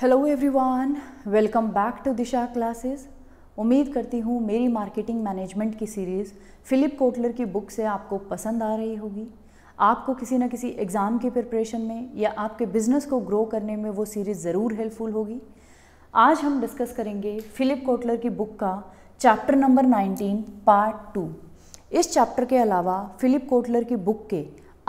Hello everyone welcome back to Disha classes उम्मीद करती हूँ मेरी मार्केटिंग मैनेजमेंट की सीरीज़ फ़िलिप कोटलर की बुक से आपको पसंद आ रही होगी आपको किसी न किसी एग्ज़ाम की प्रिपरेशन में या आपके बिजनेस को ग्रो करने में वो सीरीज़ ज़रूर हेल्पफुल होगी आज हम डिस्कस करेंगे फ़िलिप कोटलर की बुक का चैप्टर नंबर 19 पार्ट टू इस चैप्टर के अलावा फ़िलिप कोटलर की बुक के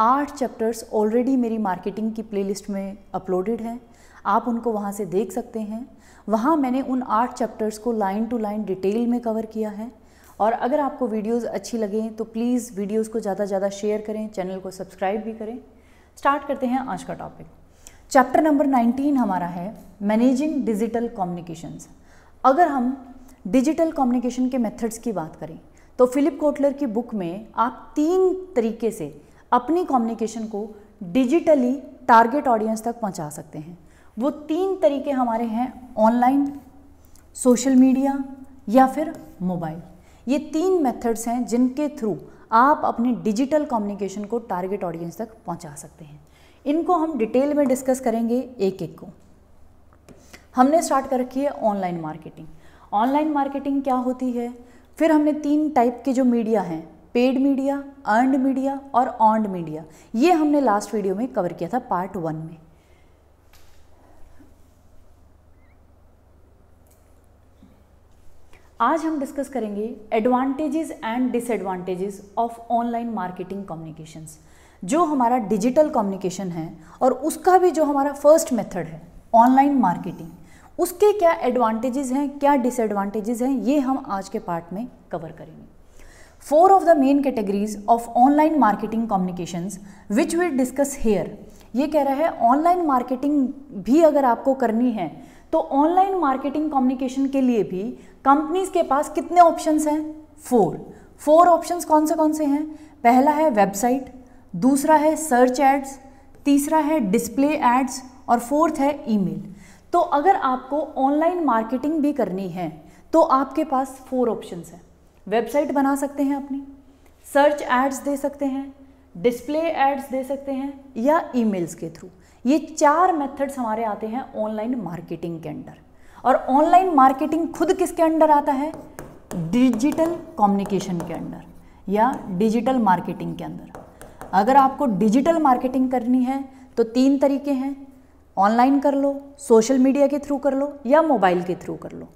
आठ चैप्टर्स ऑलरेडी मेरी मार्केटिंग की प्लेलिस्ट में अपलोडेड हैं आप उनको वहाँ से देख सकते हैं वहाँ मैंने उन आठ चैप्टर्स को लाइन टू लाइन डिटेल में कवर किया है और अगर आपको वीडियोस अच्छी लगें तो प्लीज़ वीडियोस को ज़्यादा से ज़्यादा शेयर करें चैनल को सब्सक्राइब भी करें स्टार्ट करते हैं आज का टॉपिक चैप्टर नंबर 19 हमारा है मैनेजिंग डिजिटल कम्युनिकेशंस अगर हम डिजिटल कम्युनिकेशन के मेथड्स की बात करें तो फिलिप कोटलर की बुक में आप तीन तरीके से अपनी कॉम्युनिकेशन को डिजिटली टारगेट ऑडियंस तक पहुँचा सकते हैं वो तीन तरीके हमारे हैं ऑनलाइन सोशल मीडिया या फिर मोबाइल ये तीन मेथड्स हैं जिनके थ्रू आप अपने डिजिटल कम्युनिकेशन को टारगेट ऑडियंस तक पहुंचा सकते हैं इनको हम डिटेल में डिस्कस करेंगे एक एक को हमने स्टार्ट कर रखी है ऑनलाइन मार्केटिंग ऑनलाइन मार्केटिंग क्या होती है फिर हमने तीन टाइप के जो मीडिया हैं पेड मीडिया अर्नड मीडिया और ऑन्ड मीडिया ये हमने लास्ट वीडियो में कवर किया था पार्ट वन में आज हम डिस्कस करेंगे advantages and disadvantages of online marketing communications जो हमारा डिजिटल कम्युनिकेशन है और उसका भी जो हमारा फर्स्ट मेथड है ऑनलाइन मार्केटिंग उसके क्या एडवांटेजेस हैं क्या डिसएडवांटेजेस हैं ये हम आज के पार्ट में कवर करेंगे four of the main categories of online marketing communication which will discuss here ये कह रहा है ऑनलाइन मार्केटिंग भी अगर आपको करनी है तो ऑनलाइन मार्केटिंग कम्युनिकेशन के लिए भी कंपनीज के पास कितने ऑप्शंस हैं फोर फोर ऑप्शंस कौन से कौन से हैं पहला है वेबसाइट दूसरा है सर्च एड्स तीसरा है डिस्प्ले एड्स और फोर्थ है ईमेल तो अगर आपको ऑनलाइन मार्केटिंग भी करनी है तो आपके पास फोर ऑप्शंस हैं वेबसाइट बना सकते हैं अपनी सर्च एड्स दे सकते हैं डिस्प्ले एड्स दे सकते हैं या ईमेल्स के थ्रू ये चार मेथड्स हमारे आते हैं ऑनलाइन मार्केटिंग के अंडर और ऑनलाइन मार्केटिंग खुद किसके अंडर आता है डिजिटल कम्युनिकेशन के अंडर या डिजिटल मार्केटिंग के अंदर अगर आपको डिजिटल मार्केटिंग करनी है तो तीन तरीके हैं ऑनलाइन कर लो सोशल मीडिया के थ्रू कर लो या मोबाइल के थ्रू कर लो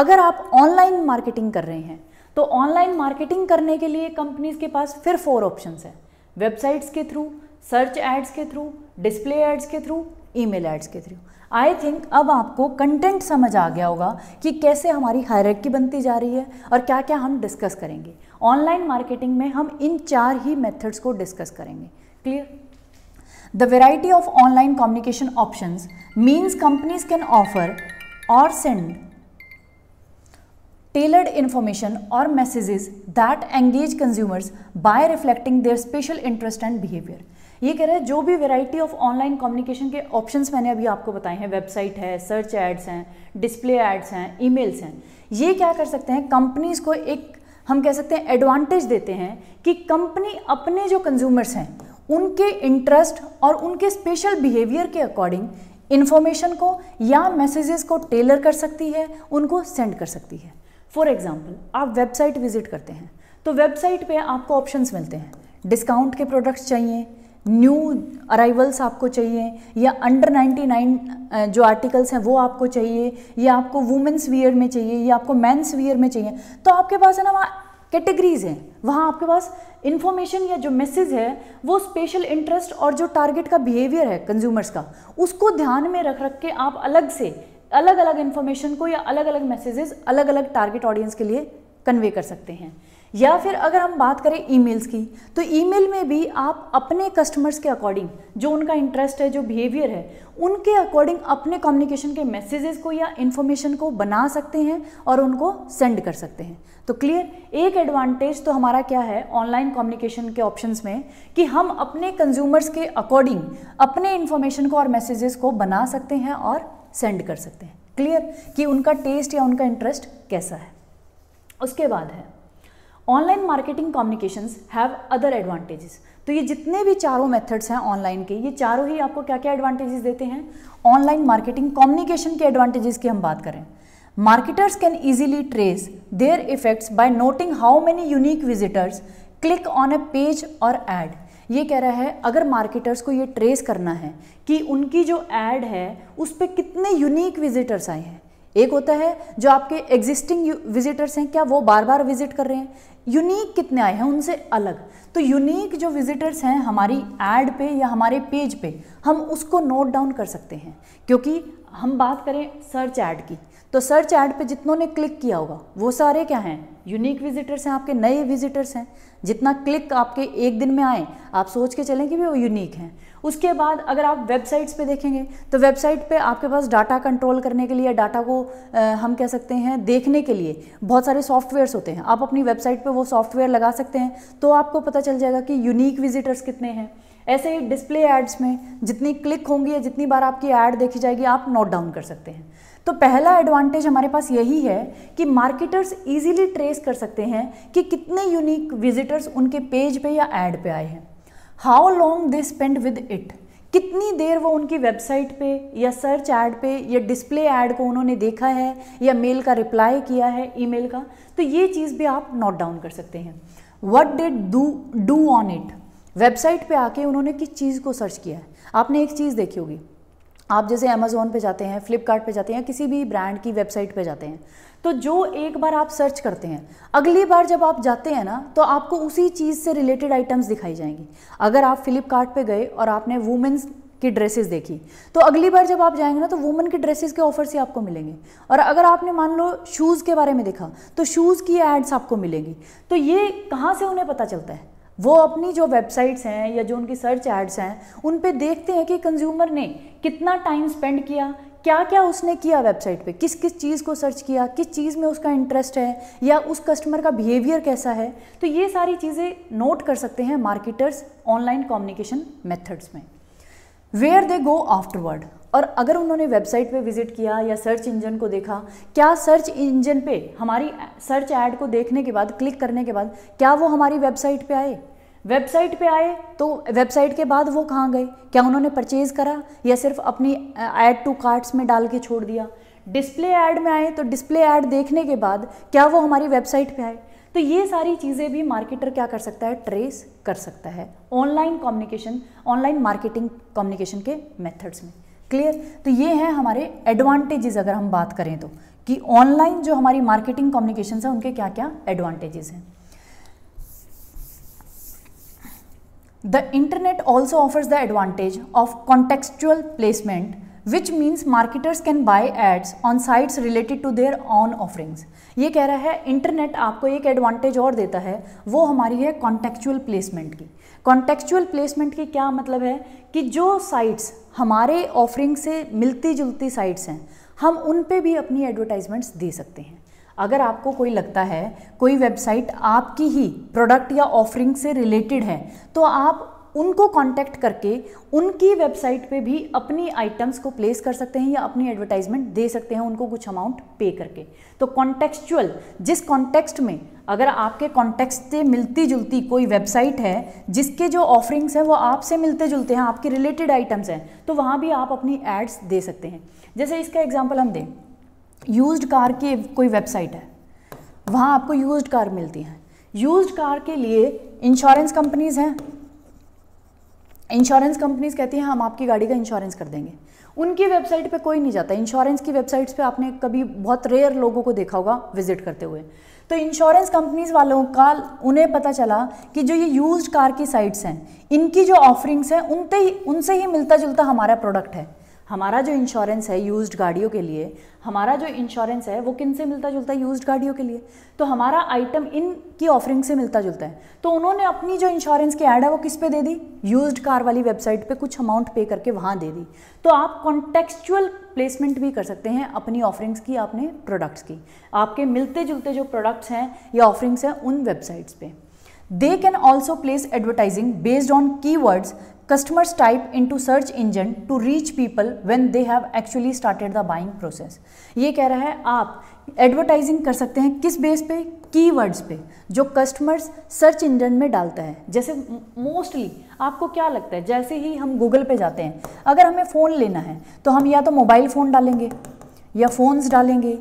अगर आप ऑनलाइन मार्केटिंग कर रहे हैं तो ऑनलाइन मार्केटिंग करने के लिए कंपनीज के पास फिर फोर ऑप्शंस हैं वेबसाइट्स के थ्रू सर्च एड्स के थ्रू डिस्प्ले एड्स के थ्रू ईमेल एड्स के थ्रू आई थिंक अब आपको कंटेंट समझ आ गया होगा कि कैसे हमारी हायरकी बनती जा रही है और क्या क्या हम डिस्कस करेंगे ऑनलाइन मार्केटिंग में हम इन चार ही मेथड्स को डिस्कस करेंगे clear the variety of online communication option means companies can offer और सेंड टेलर्ड इन्फॉर्मेशन और messages that engage consumers by reflecting their special interest and behaviour ये कह रहा है जो भी वेराइटी ऑफ ऑनलाइन कम्युनिकेशन के ऑप्शंस मैंने अभी आपको बताए हैं वेबसाइट है सर्च एड्स हैं डिस्प्ले एड्स हैं ईमेल्स हैं ये क्या कर सकते हैं कंपनीज को एक हम कह सकते हैं एडवांटेज देते हैं कि कंपनी अपने जो कंज्यूमर्स हैं उनके इंटरेस्ट और उनके स्पेशल बिहेवियर के अकॉर्डिंग इन्फॉर्मेशन को या मैसेजेस को टेलर कर सकती है उनको सेंड कर सकती है फॉर एग्जाम्पल आप वेबसाइट विजिट करते हैं तो वेबसाइट पे आपको ऑप्शंस मिलते हैं डिस्काउंट के प्रोडक्ट्स चाहिए न्यू अराइवल्स आपको चाहिए या अंडर 99 जो आर्टिकल्स हैं वो आपको चाहिए या आपको वुमेंस वियर में चाहिए या आपको मेंस वियर में चाहिए तो आपके पास है ना वहाँ कैटेगरीज हैं वहाँ आपके पास इन्फॉर्मेशन या जो मैसेज है वो स्पेशल इंटरेस्ट और जो टारगेट का बिहेवियर है कंज्यूमर्स का उसको ध्यान में रख रख के आप अलग से अलग अलग इन्फॉर्मेशन को या अलग अलग मैसेजेस अलग अलग टारगेट ऑडियंस के लिए कन्वे कर सकते हैं या फिर अगर हम बात करें ईमेल्स की तो ईमेल में भी आप अपने कस्टमर्स के अकॉर्डिंग जो उनका इंटरेस्ट है जो बिहेवियर है उनके अकॉर्डिंग अपने कम्युनिकेशन के मैसेजेस को या इन्फॉर्मेशन को बना सकते हैं और उनको सेंड कर सकते हैं तो क्लियर एक एडवांटेज तो हमारा क्या है ऑनलाइन कम्युनिकेशन के ऑप्शंस में कि हम अपने कंज्यूमर्स के अकॉर्डिंग अपने इन्फॉर्मेशन को और मैसेजेस को बना सकते हैं और सेंड कर सकते हैं क्लियर कि उनका टेस्ट या उनका इंटरेस्ट कैसा है उसके बाद है online marketing communications have other advantages तो ये जितने भी चारों मेथड्स हैं ऑनलाइन के ये चारों ही आपको क्या क्या एडवांटेजेस देते हैं ऑनलाइन मार्केटिंग कम्युनिकेशन के एडवांटेजेस की हम बात करें marketers can easily trace their effects by noting how many unique visitors click on a page और एड ये कह रहा है अगर मार्केटर्स को ये ट्रेस करना है कि उनकी जो एड है उस पर कितने यूनिक विजिटर्स आए हैं एक होता है जो आपके एग्जिस्टिंग विजिटर्स हैं क्या वो बार बार विजिट कर रहे हैं यूनिक कितने आए हैं उनसे अलग तो यूनिक जो विजिटर्स हैं हमारी एड पे या हमारे पेज पे हम उसको नोट डाउन कर सकते हैं क्योंकि हम बात करें सर्च ऐड की तो सर्च ऐड पे जितनों ने क्लिक किया होगा वो सारे क्या हैं यूनिक विजिटर्स हैं आपके नए विजिटर्स हैं जितना क्लिक आपके एक दिन में आए आप सोच के चलें कि भी वो यूनिक हैं उसके बाद अगर आप वेबसाइट्स पे देखेंगे तो वेबसाइट पे आपके पास डाटा कंट्रोल करने के लिए डाटा को आ, हम कह सकते हैं देखने के लिए बहुत सारे सॉफ्टवेयर्स होते हैं आप अपनी वेबसाइट पे वो सॉफ्टवेयर लगा सकते हैं तो आपको पता चल जाएगा कि यूनिक विजिटर्स कितने हैं ऐसे ही डिस्प्ले एड्स में जितनी क्लिक होंगी या जितनी बार आपकी ऐड देखी जाएगी आप नोट डाउन कर सकते हैं तो पहला एडवांटेज हमारे पास यही है कि मार्केटर्स इजीली ट्रेस कर सकते हैं कि कितने यूनिक विजिटर्स उनके पेज पे या ऐड पे आए हैं how long they spend with it कितनी देर वो उनकी वेबसाइट पे या सर्च ऐड पे या डिस्प्ले ऐड को उन्होंने देखा है या मेल का रिप्लाई किया है ईमेल का तो ये चीज़ भी आप नोट डाउन कर सकते हैं what did do do on it website पे आके उन्होंने किस चीज़ को सर्च किया है आपने एक चीज़ देखी होगी आप जैसे अमेज़ोन पे जाते हैं फ्लिपकार्ट जाते हैं किसी भी ब्रांड की वेबसाइट पे जाते हैं तो जो एक बार आप सर्च करते हैं अगली बार जब आप जाते हैं ना तो आपको उसी चीज़ से रिलेटेड आइटम्स दिखाई जाएंगी अगर आप फ्लिपकार्ट गए और आपने वुमेंस की ड्रेसेस देखी तो अगली बार जब आप जाएंगे ना तो वुमेन के ड्रेसेस के ऑफर्स ही आपको मिलेंगे और अगर आपने मान लो शूज़ के बारे में देखा तो शूज़ की एड्स आपको मिलेंगी तो ये कहाँ से उन्हें पता चलता है वो अपनी जो वेबसाइट्स हैं या जो उनकी सर्च एड्स हैं उन पे देखते हैं कि कंज्यूमर ने कितना टाइम स्पेंड किया क्या क्या उसने किया वेबसाइट पे किस किस चीज़ को सर्च किया किस चीज़ में उसका इंटरेस्ट है या उस कस्टमर का बिहेवियर कैसा है तो ये सारी चीज़ें नोट कर सकते हैं मार्केटर्स ऑनलाइन कम्युनिकेशन मेथड्स में वेयर दे गो आफ्टरवर्ड और अगर उन्होंने वेबसाइट पे विज़िट किया या सर्च इंजन को देखा क्या सर्च इंजन पे हमारी सर्च ऐड को देखने के बाद क्लिक करने के बाद क्या वो हमारी वेबसाइट पे आए वेबसाइट पे आए तो वेबसाइट के बाद वो कहाँ गए क्या उन्होंने परचेज़ करा या सिर्फ अपनी ऐड टू कार्ट्स में डाल के छोड़ दिया डिस्प्ले ऐड में आए तो डिस्प्ले ऐड देखने के बाद क्या वो हमारी वेबसाइट पे आए तो ये सारी चीज़ें भी मार्केटर क्या कर सकता है ट्रेस कर सकता है online communication online marketing communication के मेथड्स में क्लियर तो ये हैं हमारे एडवांटेजेस अगर हम बात करें तो कि ऑनलाइन जो हमारी मार्केटिंग कम्युनिकेशन है उनके क्या क्या एडवांटेजेस हैं the internet also offers the advantage of contextual placement which means marketers can buy ads on sites related to their own offerings ये कह रहा है इंटरनेट आपको एक एडवांटेज और देता है वो हमारी है कॉन्टेक्चुअल प्लेसमेंट की कॉन्टेक्चुअल प्लेसमेंट की क्या मतलब है कि जो साइट्स हमारे ऑफरिंग से मिलती जुलती साइट्स हैं हम उन पे भी अपनी एडवर्टाइजमेंट्स दे सकते हैं अगर आपको कोई लगता है कोई वेबसाइट आपकी ही प्रोडक्ट या ऑफरिंग से रिलेटेड है तो आप उनको कांटेक्ट करके उनकी वेबसाइट पे भी अपनी आइटम्स को प्लेस कर सकते हैं या अपनी एडवर्टाइजमेंट दे सकते हैं उनको कुछ अमाउंट पे करके तो कॉन्टेक्चुअल जिस कॉन्टेक्स्ट में अगर आपके कॉन्टेक्स्ट से मिलती जुलती कोई वेबसाइट है जिसके जो ऑफरिंग्स हैं वो आपसे मिलते जुलते हैं आपके रिलेटेड आइटम्स हैं तो वहाँ भी आप अपनी एड्स दे सकते हैं जैसे इसका एग्जाम्पल हम दें यूज कार की कोई वेबसाइट है वहाँ आपको यूज कार मिलती हैं यूज कार के लिए इंश्योरेंस कंपनीज़ हैं इंश्योरेंस कंपनीज कहती हैं हाँ, हम आपकी गाड़ी का इंश्योरेंस कर देंगे उनकी वेबसाइट पे कोई नहीं जाता इंश्योरेंस की वेबसाइट्स पे आपने कभी बहुत रेयर लोगों को देखा होगा विजिट करते हुए तो इंश्योरेंस कंपनीज वालों का उन्हें पता चला कि जो ये यूज्ड कार की साइट्स हैं इनकी जो ऑफरिंग्स हैं उनते ही उनसे ही मिलता जुलता हमारा प्रोडक्ट है हमारा जो इंश्योरेंस है यूज्ड गाड़ियों के लिए हमारा जो इंश्योरेंस है वो किन से मिलता जुलता है यूज गाड़ियों के लिए तो हमारा आइटम इन की ऑफरिंग से मिलता जुलता है तो उन्होंने अपनी जो इंश्योरेंस की ऐड है वो किस पे दे दी यूज कार वाली वेबसाइट पे कुछ अमाउंट पे करके वहाँ दे दी तो आप कॉन्टेक्चुअल प्लेसमेंट भी कर सकते हैं अपनी ऑफरिंग्स की आपने प्रोडक्ट्स की आपके मिलते जुलते जो प्रोडक्ट्स हैं या ऑफरिंग्स हैं उन वेबसाइट्स पे they can also place advertising based on keywords customers type in to search engine to reach people when they have actually started the buying process ये कह रहा है आप एडवर्टाइजिंग कर सकते हैं किस बेस पे वर्ड्स पे जो कस्टमर्स सर्च इंजन में डालता है जैसे मोस्टली आपको क्या लगता है जैसे ही हम गूगल पे जाते हैं अगर हमें फ़ोन लेना है तो हम या तो मोबाइल फ़ोन डालेंगे या फ़ोन्स डालेंगे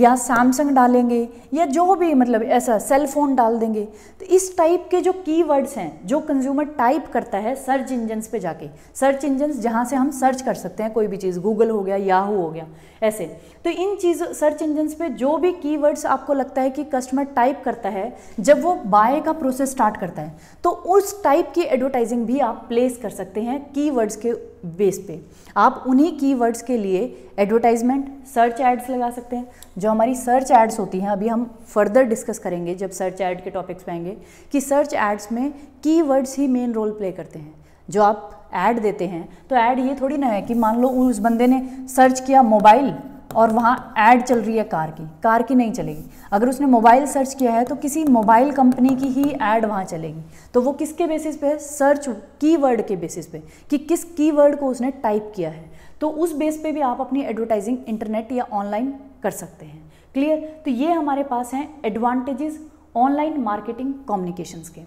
या सैमसंग डालेंगे या जो भी मतलब ऐसा सेल फोन डाल देंगे तो इस टाइप के जो कीवर्ड्स हैं जो कंज्यूमर टाइप करता है सर्च इंजन्स पे जाके सर्च इंजन्स जहाँ से हम सर्च कर सकते हैं कोई भी चीज़ गूगल हो गया याहू हो गया ऐसे तो इन चीज़ों सर्च इंजन्स पे जो भी कीवर्ड्स आपको लगता है कि कस्टमर टाइप करता है जब वो बाय का प्रोसेस स्टार्ट करता है तो उस टाइप की एडवर्टाइजिंग भी आप प्लेस कर सकते हैं कीवर्ड्स के बेस पे आप उन्हीं कीवर्ड्स के लिए एडवर्टाइजमेंट सर्च एड्स लगा सकते हैं जो हमारी सर्च एड्स होती हैं अभी हम फर्दर डिस्कस करेंगे जब सर्च एड के टॉपिक्स पाएंगे कि सर्च एड्स में कीवर्ड्स ही मेन रोल प्ले करते हैं जो आप ऐड देते हैं तो ऐड ये थोड़ी ना है कि मान लो उस बंदे ने सर्च किया मोबाइल और वहाँ ऐड चल रही है कार की कार की नहीं चलेगी अगर उसने मोबाइल सर्च किया है तो किसी मोबाइल कंपनी की ही ऐड वहाँ चलेगी तो वो किसके बेसिस पे है सर्च कीवर्ड के बेसिस पे कि किस कीवर्ड को उसने टाइप किया है तो उस बेस पे भी आप अपनी एडवर्टाइजिंग इंटरनेट या ऑनलाइन कर सकते हैं क्लियर तो ये हमारे पास हैं एडवांटेजेस ऑनलाइन मार्केटिंग कम्युनिकेशंस के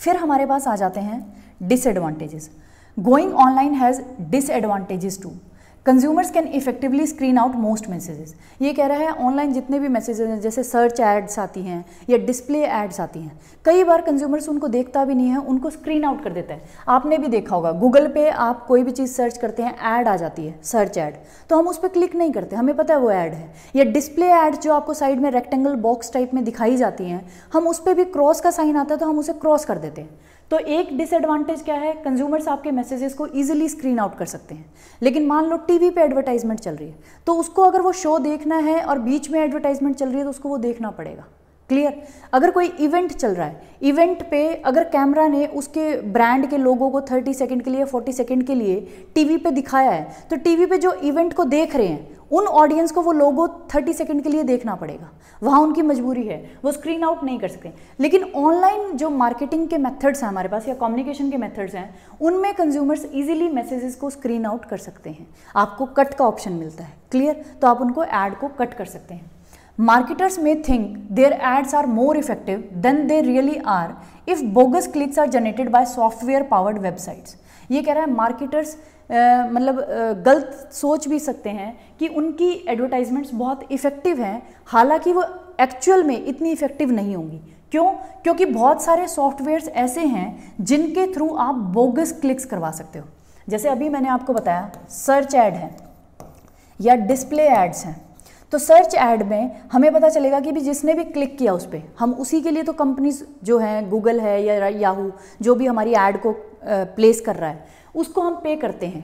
फिर हमारे पास आ जाते हैं disadvantages going online has disadvantages too consumers can effectively screen out most messages ये कह रहा है ऑनलाइन जितने भी मैसेजेस हैं जैसे सर्च एड्स आती हैं या डिस्प्ले एड्स आती हैं कई बार कंज्यूमर्स उनको देखता भी नहीं है उनको स्क्रीन आउट कर देता है आपने भी देखा होगा गूगल पे आप कोई भी चीज़ सर्च करते हैं ऐड आ जाती है सर्च ऐड तो हम उस पर क्लिक नहीं करते हमें पता है वो ऐड है या डिस्प्ले ऐड जो आपको साइड में रेक्टेंगल बॉक्स टाइप में दिखाई जाती हैं हम उस पर भी क्रॉस का साइन आता है तो हम उसे क्रॉस कर देते हैं तो एक डिसएडवांटेज क्या है कंज्यूमर्स आपके मैसेजेस को इजीली स्क्रीन आउट कर सकते हैं लेकिन मान लो टीवी पे एडवर्टाइजमेंट चल रही है तो उसको अगर वो शो देखना है और बीच में एडवर्टाइजमेंट चल रही है तो उसको वो देखना पड़ेगा क्लियर अगर कोई इवेंट चल रहा है इवेंट पे अगर कैमरा ने उसके ब्रांड के लोगों को 30 सेकंड के लिए 40 सेकंड के लिए टीवी पे दिखाया है तो टीवी पे जो इवेंट को देख रहे हैं उन ऑडियंस को वो लोगों 30 सेकंड के लिए देखना पड़ेगा वहाँ उनकी मजबूरी है वो स्क्रीन आउट नहीं कर सकते लेकिन ऑनलाइन जो मार्केटिंग के मेथड्स हैं हमारे पास या कम्युनिकेशन के मेथड्स हैं उनमें कंज्यूमर्स इजीली मैसेजेस को स्क्रीन आउट कर सकते हैं आपको कट का ऑप्शन मिलता है क्लियर तो आप उनको ऐड को कट कर सकते हैं Marketers may think their ads are more effective than they really are if bogus clicks are generated by software powered websites. ये कह रहा है मार्केटर्स मतलब गलत सोच भी सकते हैं कि उनकी एडवर्टाइजमेंट्स बहुत इफ़ेक्टिव हैं हालांकि वो एक्चुअल में इतनी इफ़ेक्टिव नहीं होंगी क्यों क्योंकि बहुत सारे सॉफ्टवेयर्स ऐसे हैं जिनके थ्रू आप बोगस क्लिक्स करवा सकते हो जैसे अभी मैंने आपको बताया सर्च ऐड है या डिस्प्ले एड्स हैं तो सर्च ऐड में हमें पता चलेगा कि भी जिसने भी क्लिक किया उस पर हम उसी के लिए तो कंपनीज जो हैं गूगल है या याहू जो भी हमारी ऐड को प्लेस कर रहा है उसको हम पे करते हैं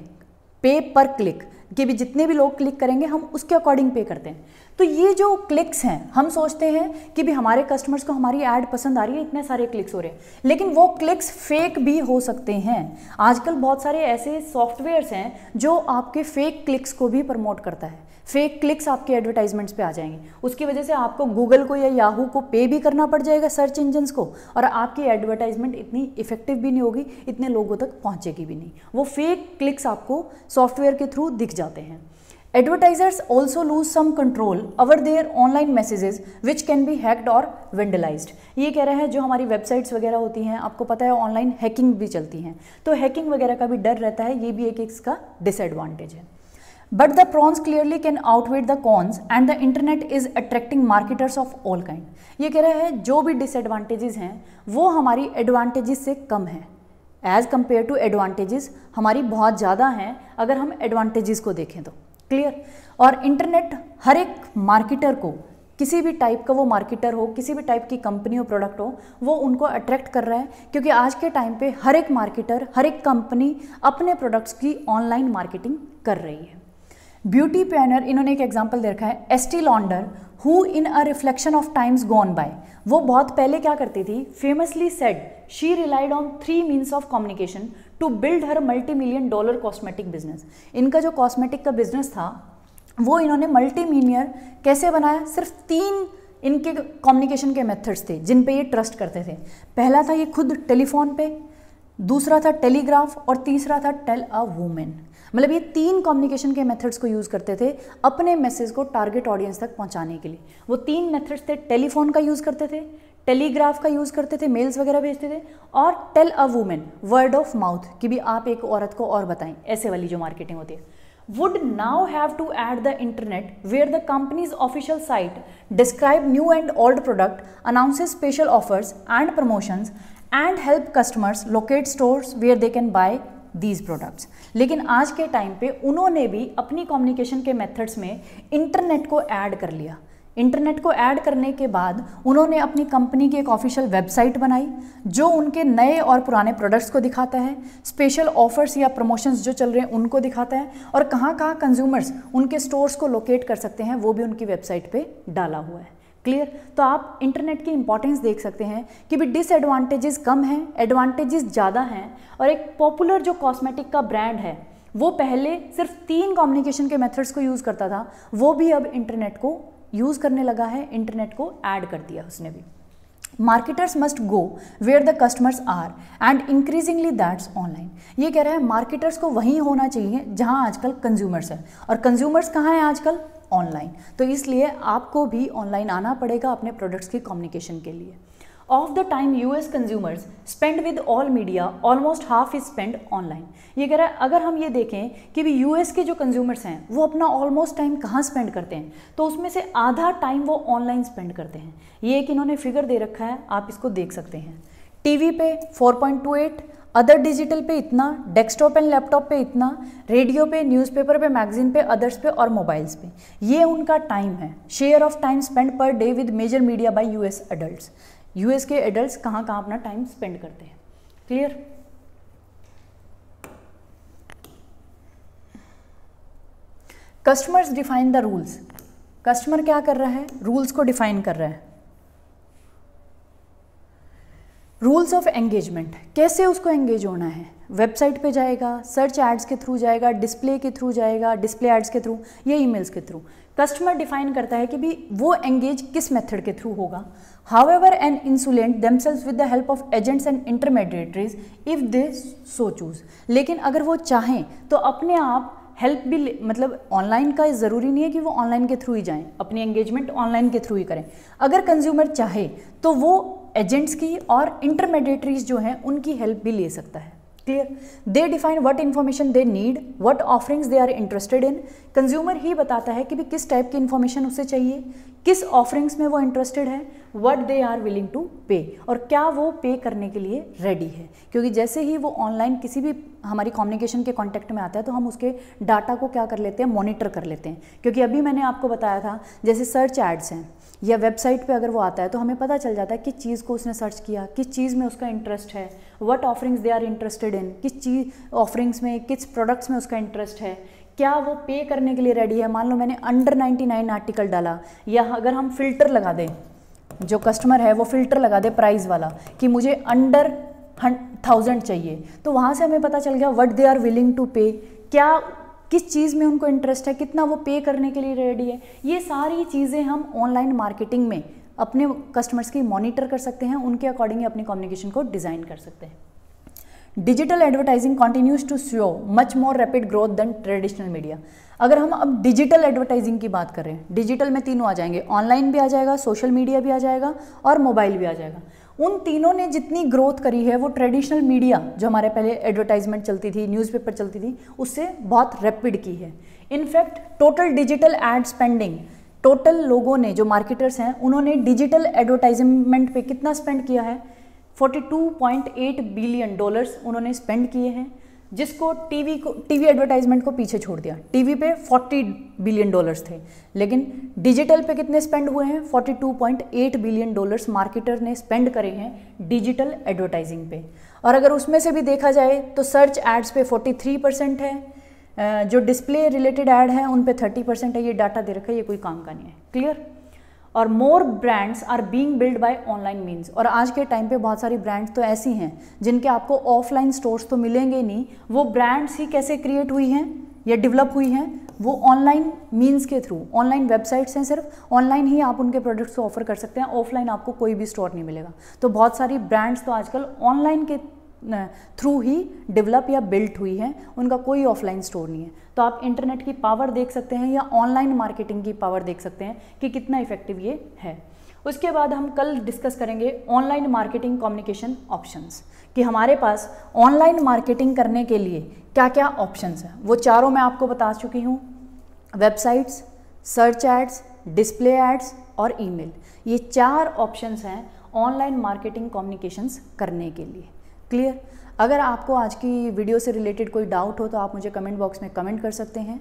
पे पर क्लिक कि भी जितने भी लोग क्लिक करेंगे हम उसके अकॉर्डिंग पे करते हैं तो ये जो क्लिक्स हैं हम सोचते हैं कि भी हमारे कस्टमर्स को हमारी ऐड पसंद आ रही है इतने सारे क्लिक्स हो रहे हैं लेकिन वो क्लिक्स फेक भी हो सकते हैं आजकल बहुत सारे ऐसे सॉफ्टवेयर्स हैं जो आपके फेक क्लिक्स को भी प्रमोट करता है फेक क्लिक्स आपके एडवर्टाइजमेंट्स पे आ जाएंगे उसकी वजह से आपको गूगल को या याहू को पे भी करना पड़ जाएगा सर्च इंजन्स को और आपकी एडवर्टाइजमेंट इतनी इफेक्टिव भी नहीं होगी इतने लोगों तक पहुंचेगी भी नहीं वो फेक क्लिक्स आपको सॉफ्टवेयर के थ्रू दिख जाते हैं Advertisers also lose some control over their online messages which can be hacked or vandalized. ये कह रहे हैं जो हमारी वेबसाइट्स वगैरह होती हैं आपको पता है ऑनलाइन हैकिंग भी चलती हैं तो हैकिंग वगैरह का भी डर रहता है ये भी एक इसका डिसएडवांटेज है but the pros clearly can outweigh the cons and the internet is attracting marketers of all kind ये कह रहा है जो भी डिसएडवांटेजेस हैं वो हमारी एडवांटेजेस से कम हैं एज़ कम्पेयर टू एडवांटेजेस हमारी बहुत ज़्यादा हैं अगर हम एडवांटेजेस को देखें तो क्लियर और इंटरनेट हर एक मार्केटर को किसी भी टाइप का वो मार्केटर हो किसी भी टाइप की कंपनी हो प्रोडक्ट हो वो उनको अट्रैक्ट कर रहा है क्योंकि आज के टाइम पे हर एक मार्केटर हर एक कंपनी अपने प्रोडक्ट्स की ऑनलाइन मार्केटिंग कर रही है ब्यूटी प्लानर इन्होंने एक एग्जाम्पल दे रखा है Estée Lauder who in a reflection of times gone by वो बहुत पहले क्या करती थी famously said she relied on three means of communication to build her multi million dollar cosmetic business इनका जो कॉस्मेटिक का बिजनेस था वो इन्होंने मल्टी मिलियनियर कैसे बनाया सिर्फ तीन इनके कम्युनिकेशन के मेथड्स थे जिन पे ये ट्रस्ट करते थे पहला था ये खुद टेलीफोन पे दूसरा था टेलीग्राफ और तीसरा था टेल अ वूमेन मतलब ये तीन कम्युनिकेशन के मेथड्स को यूज़ करते थे अपने मैसेज को टारगेट ऑडियंस तक पहुंचाने के लिए वो तीन मेथड्स थे टेलीफोन का यूज़ करते थे टेलीग्राफ का यूज़ करते थे मेल्स वगैरह भेजते थे और tell a women word of mouth कि भी आप एक औरत को और बताएं ऐसे वाली जो मार्केटिंग होती है would now have to add the internet where the companies official site describe new and old product announces special offers and promotions and help customers locate stores where they can buy these products लेकिन आज के time पे उन्होंने भी अपनी communication के methods में internet को ऐड कर लिया इंटरनेट को ऐड करने के बाद उन्होंने अपनी कंपनी की एक ऑफिशियल वेबसाइट बनाई जो उनके नए और पुराने प्रोडक्ट्स को दिखाता है स्पेशल ऑफर्स या प्रमोशंस जो चल रहे हैं उनको दिखाता है और कहाँ कहाँ कंज्यूमर्स उनके स्टोर्स को लोकेट कर सकते हैं वो भी उनकी वेबसाइट पे डाला हुआ है क्लियर तो आप इंटरनेट की इंपॉर्टेंस देख सकते हैं कि भी डिसएडवांटेजेस कम हैं एडवांटेजेस ज़्यादा हैं और एक पॉपुलर जो कॉस्मेटिक का ब्रांड है वो पहले सिर्फ तीन कम्युनिकेशन के मेथड्स को यूज़ करता था वो भी अब इंटरनेट को यूज़ करने लगा है इंटरनेट को ऐड कर दिया उसने भी marketers must go where the customers are and increasingly that's online ये कह रहा है मार्केटर्स को वहीं होना चाहिए जहाँ आजकल कंज्यूमर्स हैं और कंज्यूमर्स कहाँ हैं आजकल ऑनलाइन तो इसलिए आपको भी ऑनलाइन आना पड़ेगा अपने प्रोडक्ट्स की कम्युनिकेशन के लिए of the time U S consumers spend with all media almost half is spend online ये कह रहा है अगर हम ये देखें कि भी एस के जो कंज्यूमर्स हैं वो अपना ऑलमोस्ट टाइम कहाँ स्पेंड करते हैं तो उसमें से आधा टाइम वो ऑनलाइन स्पेंड करते हैं ये एक इन्होंने फिगर दे रखा है आप इसको देख सकते हैं टी वी पे four point two eight other digital पे इतना डेस्कटॉप एंड लैपटॉप पे इतना रेडियो पे न्यूज़पेपर पे मैगजीन पे अदर्स पे और मोबाइल्स पे ये उनका टाइम है share of time spend per day with major media by US adults US के एडल्ट्स कहाँ कहाँ अपना टाइम स्पेंड करते हैं clear customers define the rules customer क्या कर रहा है रूल्स को डिफाइन कर रहा है रूल्स ऑफ एंगेजमेंट कैसे उसको एंगेज होना है वेबसाइट पे जाएगा सर्च एड्स के थ्रू जाएगा डिस्प्ले के थ्रू जाएगा डिस्प्ले एड्स के थ्रू या ई के थ्रू कस्टमर डिफाइन करता है कि भी वो एंगेज किस मेथड के थ्रू होगा however an insolent damsels with the help of agents and intermediaries if they so choose लेकिन अगर वो चाहें तो अपने आप हेल्प भी मतलब ऑनलाइन का ज़रूरी नहीं है कि वो ऑनलाइन के थ्रू ही जाएं अपनी एंगेजमेंट ऑनलाइन के थ्रू ही करें अगर कंज्यूमर चाहे तो वो एजेंट्स की और इंटरमीडिएटरीज जो हैं उनकी हेल्प भी ले सकता है clear they define what information they need what offerings they are interested in consumer ही बताता है कि भी किस टाइप की इन्फॉर्मेशन उसे चाहिए किस ऑफरिंग्स में वो इंटरेस्टेड है what they are willing to pay और क्या वो पे करने के लिए रेडी है क्योंकि जैसे ही वो ऑनलाइन किसी भी हमारी कम्युनिकेशन के कॉन्टैक्ट में आता है तो हम उसके डाटा को क्या कर लेते हैं मॉनिटर कर लेते हैं क्योंकि अभी मैंने आपको बताया था जैसे सर्च एड्स हैं या वेबसाइट पे अगर वो आता है तो हमें पता चल जाता है किस चीज़ को उसने सर्च किया किस चीज़ में उसका इंटरेस्ट है what offerings they are interested in किस चीज़ ऑफरिंग्स में किस प्रोडक्ट्स में उसका इंटरेस्ट है क्या वो पे करने के लिए रेडी है मान लो मैंने अंडर 99 आर्टिकल डाला या अगर हम फिल्टर लगा दें जो कस्टमर है वो फिल्टर लगा दे प्राइस वाला कि मुझे अंडर थाउजेंड चाहिए तो वहाँ से हमें पता चल गया what they are willing to pay क्या किस चीज़ में उनको इंटरेस्ट है कितना वो पे करने के लिए रेडी है ये सारी चीज़ें हम ऑनलाइन मार्केटिंग में अपने कस्टमर्स की मॉनिटर कर सकते हैं उनके अकॉर्डिंग अपनी कम्युनिकेशन को डिज़ाइन कर सकते हैं digital advertising continues to show much more rapid growth than traditional media अगर हम अब डिजिटल एडवर्टाइजिंग की बात करें डिजिटल में तीनों आ जाएंगे ऑनलाइन भी आ जाएगा सोशल मीडिया भी आ जाएगा और मोबाइल भी आ जाएगा उन तीनों ने जितनी ग्रोथ करी है वो ट्रेडिशनल मीडिया जो हमारे पहले एडवर्टाइजमेंट चलती थी न्यूज़पेपर चलती थी उससे बहुत रैपिड की है in fact total digital ad spending total लोगों ने जो मार्केटर्स हैं उन्होंने डिजिटल एडवर्टाइजमेंट पे कितना स्पेंड किया है 42.8 बिलियन डॉलर्स उन्होंने स्पेंड किए हैं जिसको टीवी को टीवी एडवर्टाइजमेंट को पीछे छोड़ दिया टीवी पे 40 बिलियन डॉलर्स थे लेकिन डिजिटल पे कितने स्पेंड हुए हैं 42.8 बिलियन डॉलर्स मार्केटर ने स्पेंड करे हैं डिजिटल एडवर्टाइजिंग पे और अगर उसमें से भी देखा जाए तो सर्च एड्स पे 43 परसेंट है जो डिस्प्ले रिलेटेड एड है उन पर थर्टी परसेंट है ये डाटा दे रखा है ये कोई काम का नहीं है क्लियर और more brands are being build by online means और आज के टाइम पे बहुत सारी ब्रांड्स तो ऐसी हैं जिनके आपको ऑफलाइन स्टोर्स तो मिलेंगे नहीं वो ब्रांड्स ही कैसे क्रिएट हुई हैं या डेवलप हुई हैं वो ऑनलाइन मीन्स के थ्रू ऑनलाइन वेबसाइट्स हैं सिर्फ ऑनलाइन ही आप उनके प्रोडक्ट्स को ऑफर कर सकते हैं ऑफलाइन आपको कोई भी स्टोर नहीं मिलेगा तो बहुत सारी ब्रांड्स तो आजकल ऑनलाइन के थ्रू ही डेवलप या बिल्ट हुई है उनका कोई ऑफलाइन स्टोर नहीं है तो आप इंटरनेट की पावर देख सकते हैं या ऑनलाइन मार्केटिंग की पावर देख सकते हैं कि कितना इफेक्टिव ये है उसके बाद हम कल डिस्कस करेंगे ऑनलाइन मार्केटिंग कम्युनिकेशन ऑप्शंस कि हमारे पास ऑनलाइन मार्केटिंग करने के लिए क्या क्या ऑप्शंस हैं वो चारों मैं आपको बता चुकी हूँ websites search ads display ads और ईमेल ये चार ऑप्शंस हैं ऑनलाइन मार्केटिंग कम्युनिकेशंस करने के लिए क्लियर अगर आपको आज की वीडियो से रिलेटेड कोई डाउट हो तो आप मुझे कमेंट बॉक्स में कमेंट कर सकते हैं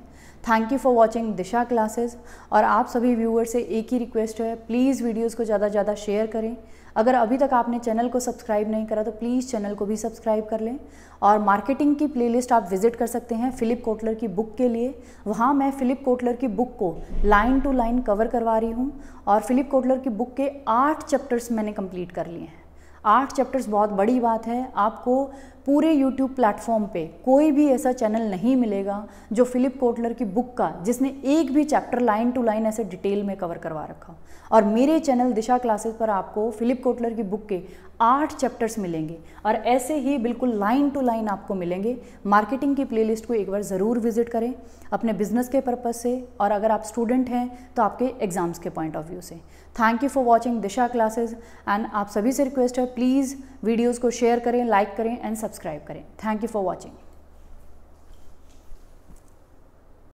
thank you for watching Disha classes और आप सभी व्यूअर्स से एक ही रिक्वेस्ट है प्लीज़ वीडियोस को ज़्यादा से ज़्यादा शेयर करें अगर अभी तक आपने चैनल को सब्सक्राइब नहीं करा तो प्लीज़ चैनल को भी सब्सक्राइब कर लें और मार्केटिंग की प्लेलिस्ट आप विजिट कर सकते हैं फ़िलिप कोटलर की बुक के लिए वहाँ मैं फ़िलिप कोटलर की बुक को लाइन टू लाइन कवर करवा रही हूँ और फ़िलिप कोटलर की बुक के आठ चैप्टर्स मैंने कम्प्लीट कर लिए हैं आठ चैप्टर्स बहुत बड़ी बात है आपको पूरे YouTube प्लेटफॉर्म पे कोई भी ऐसा चैनल नहीं मिलेगा जो फ़िलिप कोटलर की बुक का जिसने एक भी चैप्टर लाइन टू लाइन ऐसे डिटेल में कवर करवा रखा और मेरे चैनल दिशा क्लासेस पर आपको फ़िलिप कोटलर की बुक के आठ चैप्टर्स मिलेंगे और ऐसे ही बिल्कुल लाइन टू लाइन आपको मिलेंगे मार्केटिंग की प्लेलिस्ट को एक बार ज़रूर विजिट करें अपने बिजनेस के पर्पज़ से और अगर आप स्टूडेंट हैं तो आपके एग्ज़ाम्स के पॉइंट ऑफ व्यू से thank you for watching Disha classes and आप सभी से रिक्वेस्ट है प्लीज़ वीडियोज़ को शेयर करें लाइक करें एंड सब्सक्राइब करें थैंक यू फॉर वॉचिंग